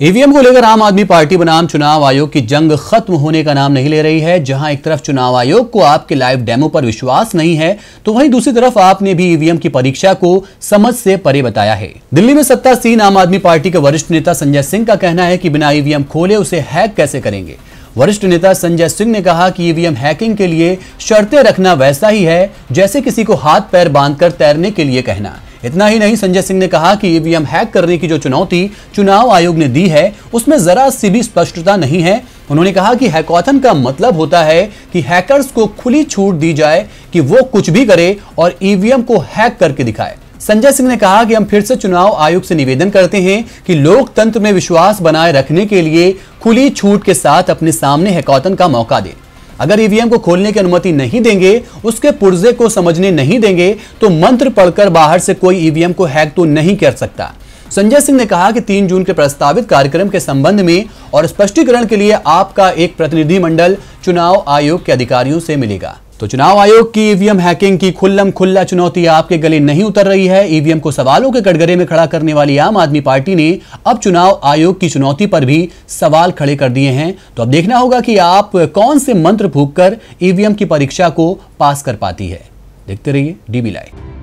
EVM e को लेकर आम आदमी पार्टी बनाम चुनाव आयोग की जंग खत्म होने का नाम नहीं ले रही है जहां एक तरफ चुनाव आयोग को आपके लाइव डेमो पर विश्वास नहीं है तो वहीं दूसरी तरफ आपने भी ईवीएम e की परीक्षा को समझ से परे बताया है दिल्ली में सत्तासीन आम आदमी पार्टी के वरिष्ठ नेता संजय सिंह का कहना है कि बिना ईवीएम e खोले उसे हैक कैसे करेंगे वरिष्ठ नेता संजय सिंह ने कहा कि ईवीएम हैकिंग के लिए शर्तें रखना वैसा ही है जैसे किसी को हाथ पैर बांधकर तैरने के लिए कहना इतना ही नहीं संजय सिंह ने कहा कि ईवीएम हैक करने की जो चुनौती चुनाव आयोग ने दी है उसमें जरा सी भी स्पष्टता नहीं है उन्होंने कहा कि हैकॉथन का मतलब होता है कि हैकर्स को खुली छूट दी जाए कि वो कुछ भी करे और ईवीएम को हैक करके दिखाए संजय सिंह ने कहा कि हम फिर से चुनाव आयोग से निवेदन करते हैं कि लोकतंत्र में विश्वास बनाए रखने के लिए खुली छूट के साथ अपने सामने हैकॉथन का मौका दें अगर ईवीएम e को खोलने की अनुमति नहीं देंगे उसके पुर्जे को समझने नहीं देंगे तो मंत्र पढ़कर बाहर से कोई ईवीएम e को हैक तो नहीं कर सकता संजय सिंह ने कहा कि 3 जून के प्रस्तावित कार्यक्रम के संबंध में और स्पष्टीकरण के लिए आपका एक प्रतिनिधिमंडल चुनाव आयोग के अधिकारियों से मिलेगा तो चुनाव आयोग की ईवीएम हैकिंग की खुल्लम खुल्ला चुनौती आपके गले नहीं उतर रही है ईवीएम को सवालों के कटघरे में खड़ा करने वाली आम आदमी पार्टी ने अब चुनाव आयोग की चुनौती पर भी सवाल खड़े कर दिए हैं तो अब देखना होगा कि आप कौन से मंत्र फूक कर ईवीएम की परीक्षा को पास कर पाती है देखते रहिए डीबी लाइव